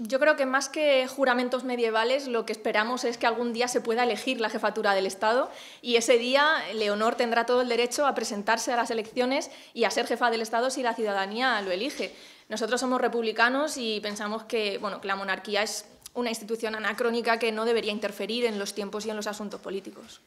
Yo creo que más que juramentos medievales, lo que esperamos es que algún día se pueda elegir la jefatura del Estado y ese día Leonor tendrá todo el derecho a presentarse a las elecciones y a ser jefa del Estado si la ciudadanía lo elige. Nosotros somos republicanos y pensamos que, que la monarquía es una institución anacrónica que no debería interferir en los tiempos y en los asuntos políticos.